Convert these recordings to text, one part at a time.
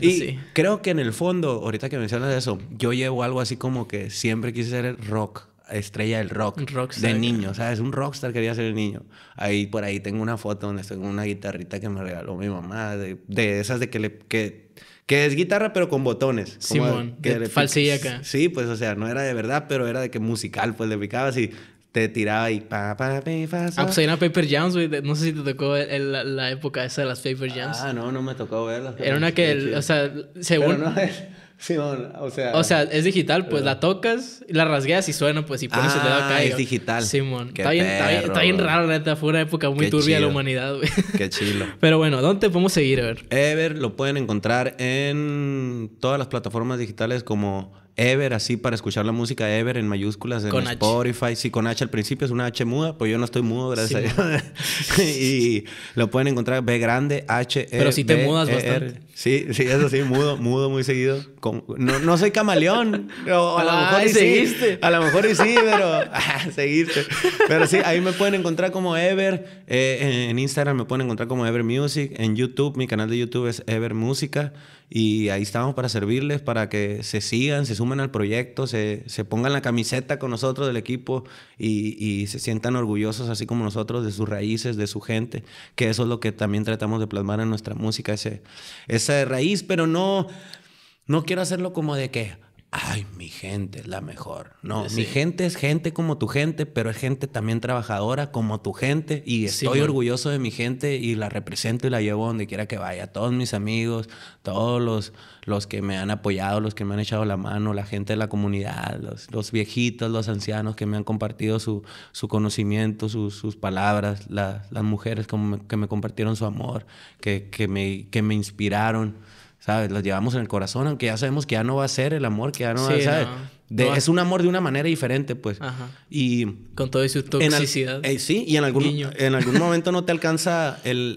y creo que en el fondo, ahorita que mencionas eso, yo llevo algo así como que siempre quise ser el rock, estrella del rock, de niño, o sea es Un rockstar quería ser el niño. Ahí por ahí tengo una foto donde estoy con una guitarrita que me regaló mi mamá, de, de esas de que le... Que, que es guitarra pero con botones. Simón, que falsilla acá. Sí, pues o sea, no era de verdad, pero era de que musical, pues le picabas y te tiraba y pa, pa, Ah, pues hay una Paper Jams, güey. No sé si te tocó la, época esa de las Paper Jams. Ah, no, no me tocó verlas. Era una que, o sea, según... Pero no es... Simón, o sea... O sea, es digital, pues la tocas, la rasgueas y suena, pues, y pones el dedo acá. Ah, es digital. Simón. Sí, está, bien, perro, está, bien, raro, neta. Fue una época muy turbia de la humanidad, güey. Qué chido. Pero bueno, ¿dónde podemos seguir, ver. Ever lo pueden encontrar en todas las plataformas digitales como... Ever, así para escuchar la música Ever en mayúsculas en Spotify. Sí, con H al principio es una H muda, pues yo no estoy mudo, gracias a Dios. y lo pueden encontrar B grande, H. -E Pero si te mudas bastante. Sí, sí, eso sí, mudo, mudo muy seguido. no, no soy camaleón. Ah, a lo mejor Sí, a lo mejor pero ah, seguiste. Pero sí, ahí me pueden encontrar como Ever. Eh, en Instagram me pueden encontrar como Ever Music. En YouTube, mi canal de YouTube es Ever Música. Y ahí estamos para servirles, para que se sigan, se sumen al proyecto, se, pongan la camiseta con nosotros del equipo y, se sientan orgullosos, así como nosotros, de sus raíces, de su gente. Que eso es lo que también tratamos de plasmar en nuestra música, ese de raíz, pero no, no quiero hacerlo como de que, ay, mi gente es la mejor. No, mi gente es gente como tu gente, pero es gente también trabajadora como tu gente y estoy orgulloso de mi gente y la represento y la llevo donde quiera que vaya. Todos mis amigos, todos los, los que me han apoyado, los que me han echado la mano, la gente de la comunidad, los, viejitos, los ancianos que me han compartido su, su conocimiento, sus palabras, las mujeres que me compartieron su amor, que, me, que me inspiraron. ¿sabes? Las llevamos en el corazón, aunque ya sabemos que ya no va a ser el amor, que ya no Es un amor de una manera diferente, pues. Ajá. Y. Con toda su toxicidad. Eh, sí, y en algún, en algún momento no te alcanza el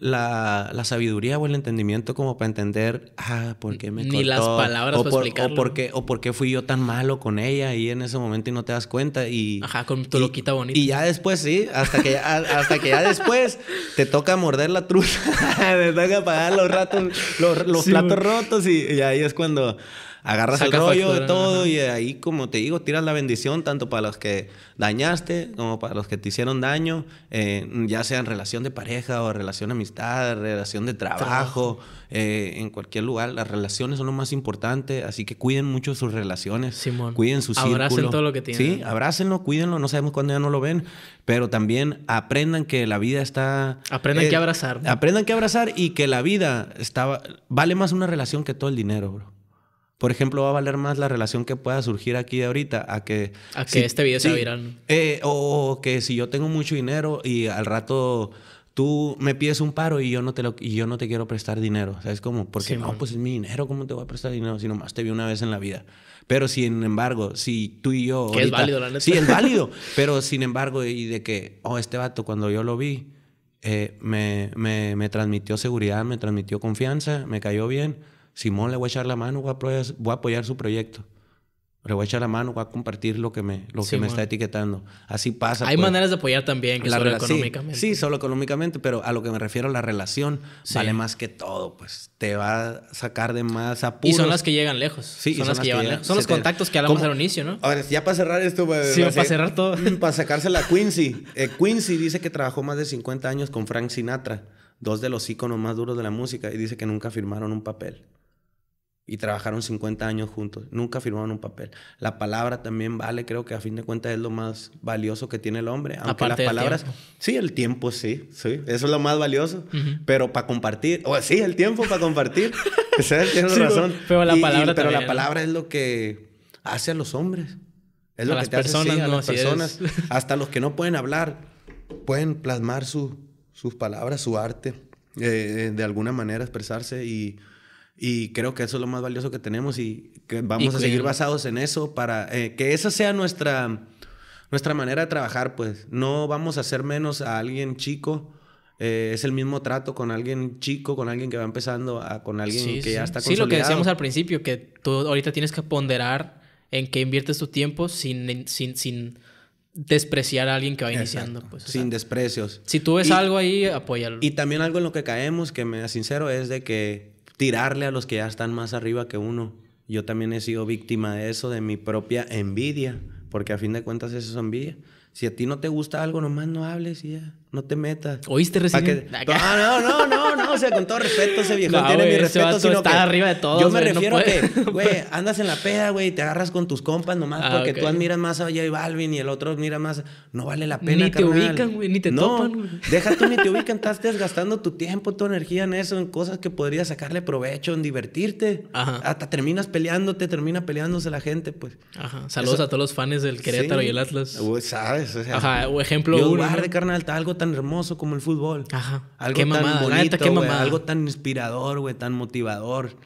la, sabiduría o el entendimiento como para entender, ah, ¿por qué me Ni las palabras o para por, O por, qué, o por qué fui yo tan malo con ella y en ese momento y no te das cuenta y... Ajá, con tu loquita bonita. Y ya después, sí, hasta que ya, hasta que ya después te toca morder la trucha te toca pagar los ratos, los, platos rotos y ahí es cuando agarras el rollo de todo y ahí, como te digo, tiras la bendición tanto para los que dañaste como para los que te hicieron daño, eh, ya sea en relación de pareja o relación de amistad, relación de trabajo, eh, en cualquier lugar. Las relaciones son lo más importante, así que cuiden mucho sus relaciones, Simón. cuiden sus círculo. Abracen todo lo que tienen. Sí, abrácenlo, cuídenlo, no sabemos cuándo ya no lo ven, pero también aprendan que la vida está... Aprendan eh, que abrazar. Aprendan que abrazar y que la vida está, vale más una relación que todo el dinero, bro por ejemplo, va a valer más la relación que pueda surgir aquí de ahorita a que... A que este video se viral. Eh, o que si yo tengo mucho dinero y al rato tú me pides un paro y yo no te, lo, y yo no te quiero prestar dinero. ¿Sabes cómo? Porque no, pues es mi dinero, ¿cómo te voy a prestar dinero si nomás te vi una vez en la vida? Pero sin embargo, si tú y yo... que es válido, la neta. Sí, es válido. pero sin embargo, y de que, oh, este vato cuando yo lo vi, eh, me, me, me transmitió seguridad, me transmitió confianza, me cayó bien Simón, le voy a echar la mano, voy a apoyar, su proyecto. Le voy a echar la mano, voy a compartir lo que me, lo que me está etiquetando. Así pasa. Hay pues. maneras de apoyar también, que la solo económicamente. Sí, solo económicamente, pero a lo que me refiero, la relación vale más que todo, pues te va a sacar de más apuros. Y son las que llegan lejos. son, las, que, llegan lejos. Son los contactos que hablamos al inicio, ¿no? A ver, ya para cerrar esto. Pues, sí, para cerrar todo. Mm, para sacársela la Quincy. Eh, Quincy dice que trabajó más de 50 años con Frank Sinatra, dos de los íconos más duros de la música, y dice que nunca firmaron un papel y trabajaron 50 años juntos. Nunca firmaron un papel. La palabra también vale, creo que a fin de cuentas es lo más valioso que tiene el hombre. Aunque las palabras. Sí, el tiempo, sí, sí. Eso es lo más valioso. Pero para compartir. O sí, el tiempo para compartir. tienes razón. Pero la palabra, pero la palabra es lo que hace a los hombres. Es lo que las te personas, hace a las personas. hasta los que no pueden hablar, pueden plasmar su, sus palabras, su arte, eh, eh, de alguna manera expresarse y y creo que eso es lo más valioso que tenemos y que vamos a seguir basados en eso para eh, que esa sea nuestra, nuestra manera de trabajar, pues. No vamos a hacer menos a alguien chico. Eh, es el mismo trato con alguien chico, con alguien que va empezando, a, con alguien que ya está consolidado. Sí, lo que decíamos al principio, que tú ahorita tienes que ponderar en qué inviertes tu tiempo sin, sin, sin despreciar a alguien que va iniciando. Pues, sin desprecios. Si tú ves algo ahí, apóyalo. Y también algo en lo que caemos, que me da sincero, es de que tirarle a los que ya están más arriba que uno. Yo también he sido víctima de eso, de mi propia envidia, porque a fin de cuentas eso es envidia. Si a ti no te gusta algo, nomás no hables y ya no te metas. ¿Oíste recién? No, no, no, no, no, o sea, con todo respeto, ese viejo no, tiene mi respeto. Sino está arriba de todo. Yo me refiero a que, güey, andas en la peda, güey, te agarras con tus compas nomás ah, porque tú admiras más a J Balvin y el otro admira más. No vale la pena. Ni te ubican, güey, ni te topan, güey. Deja tú ni te ubican, estás gastando tu tiempo, tu energía en eso, en cosas que podrías sacarle provecho, en divertirte. Ajá. Hasta terminas peleándote, termina peleándose la gente, pues. Ajá. Saludos a todos los fans del Querétaro y el Atlas. sabes, o Ajá, o ejemplo. Yo uno, de carnal, talgo tan hermoso como el fútbol. Ajá. Algo tan bonito, Algo tan inspirador, güey, tan motivador.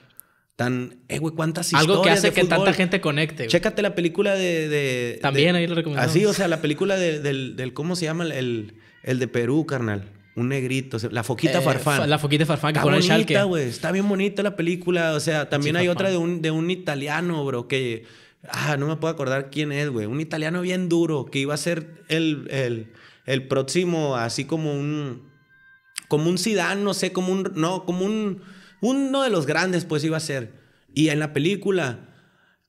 Tan, eh, güey, cuántas historias. Algo que hace que tanta gente conecte. güey. Chécate la película de. También ahí lo recomiendo. Así, o sea, la película del, ¿Cómo se llama? El, el de Perú, carnal un negrito, la foquita eh, farfán. La foquita farfán que está bonita, güey. Está bien bonita la película. O sea, también hay otra de un, de un italiano, bro, que. Ah, no me puedo acordar quién es, güey. Un italiano bien duro que iba a ser el, el, el próximo, así como un, como un Zidane, no sé, como un, no, como un, uno de los grandes, pues iba a ser. Y en la película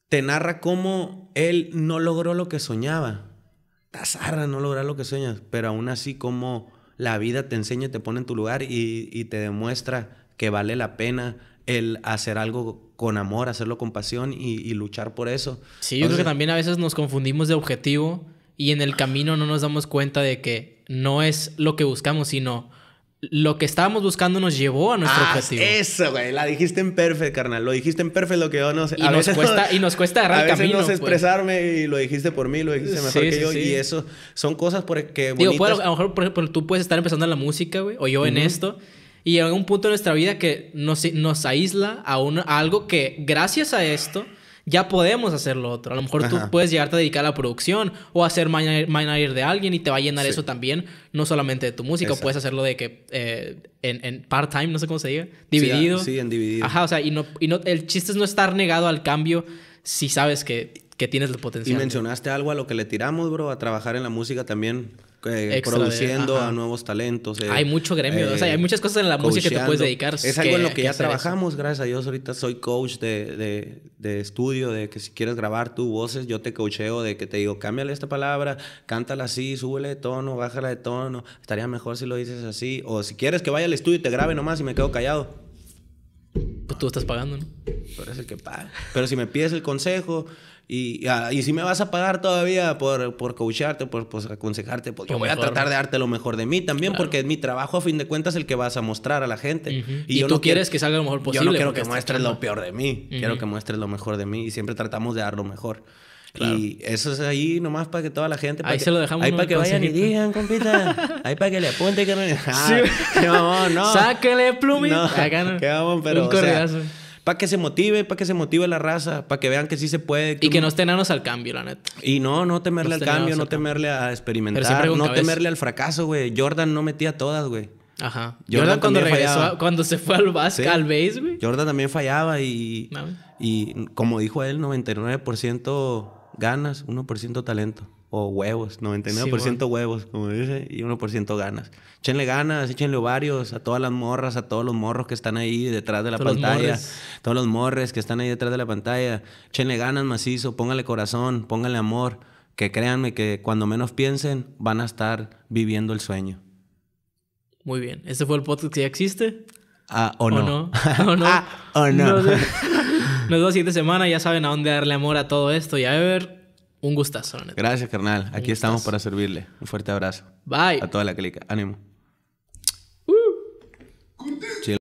te narra cómo él no logró lo que soñaba. Tazarra no lograr lo que sueñas, pero aún así como la vida te enseña y te pone en tu lugar y, te demuestra que vale la pena el hacer algo con amor, hacerlo con pasión y, luchar por eso. Sí, yo creo que también a veces nos confundimos de objetivo y en el camino no nos damos cuenta de que no es lo que buscamos, sino lo que estábamos buscando nos llevó a nuestro ah, objetivo. Eso, güey. La dijiste en perfect, carnal. Lo dijiste en perfect lo que yo no sé. Y, a nos, cuesta, y nos cuesta agarrar a veces camino, no sé pues. expresarme y lo dijiste por mí, lo dijiste mejor que yo. Y eso son cosas por que Digo, a lo mejor, por ejemplo, tú puedes estar empezando en la música, güey, o yo en esto. Y en un punto de nuestra vida que nos, nos aísla a algo que, gracias a esto ya podemos hacer lo otro. A lo mejor tú puedes llegarte a dedicar a la producción o hacer ser manager de alguien y te va a llenar eso también, no solamente de tu música, puedes hacerlo de que eh, en, en part-time, no sé cómo se diga, dividido. Sí, en dividido. Ajá, o sea, y, no, y no, el chiste es no estar negado al cambio si sabes que, que tienes el potencial. Y mencionaste algo a lo que le tiramos, bro, a trabajar en la música también. Eh, produciendo a nuevos talentos. Eh, hay mucho gremio, hay eh, muchas cosas en la música que te puedes dedicar. Es algo en lo que ya trabajamos, gracias a Dios. Ahorita soy coach de, estudio, de que si quieres grabar tus voces, yo te coacheo, de que te digo, cámbiale esta palabra, cántala así, súbele de tono, bájala de tono, estaría mejor si lo dices así. O si quieres que vaya al estudio y te grabe nomás y me quedo callado. Pues tú estás pagando, ¿no? el que paga. Pero si me pides el consejo y, ah, y, si me vas a pagar todavía por, por coacharte, por, por aconsejarte, pues yo voy a tratar de darte lo mejor de mí también, porque es mi trabajo a fin de cuentas el que vas a mostrar a la gente. Y, yo tú no quieres que salga lo mejor posible. Yo no quiero que muestres lo peor de mí, quiero que muestres lo mejor de mí y siempre tratamos de dar lo mejor. Y eso es ahí nomás para que toda la gente. Ahí se lo dejamos. Ahí para que vayan y digan, compita. ahí para que le apunte, que no. le... Ah, sí. Qué no. Sáquele plumín. No, no. Qué pero. Un para que se motive, para que se motive la raza, para que vean que sí se puede. y que no estén enanos al cambio, la neta. Y no, no temerle al cambio, no temerle a experimentar, no temerle al fracaso, güey. Jordan no metía todas, güey. Ajá. Jordan, cuando regresó, cuando se fue al básquet, al base, güey. Jordan también fallaba y, y como dijo él, 99% ganas, 1% talento. O huevos, 99% huevos, como dice, y 1% ganas. Échenle ganas, échenle ovarios a todas las morras, a todos los morros que están ahí detrás de la pantalla. todos los morres que están ahí detrás de la pantalla. Échenle ganas macizo, póngale corazón, póngale amor. Que créanme que cuando menos piensen, van a estar viviendo el sueño. Muy bien. ¿Este fue el podcast que ya existe? Ah, o, no. O no. o no. Ah, Nos vemos siete siguiente Ya saben a dónde darle amor a todo esto y a Ever. Un gustazo, Gracias, carnal. Aquí estamos para servirle. Un fuerte abrazo. Bye. A toda la clica. Ánimo.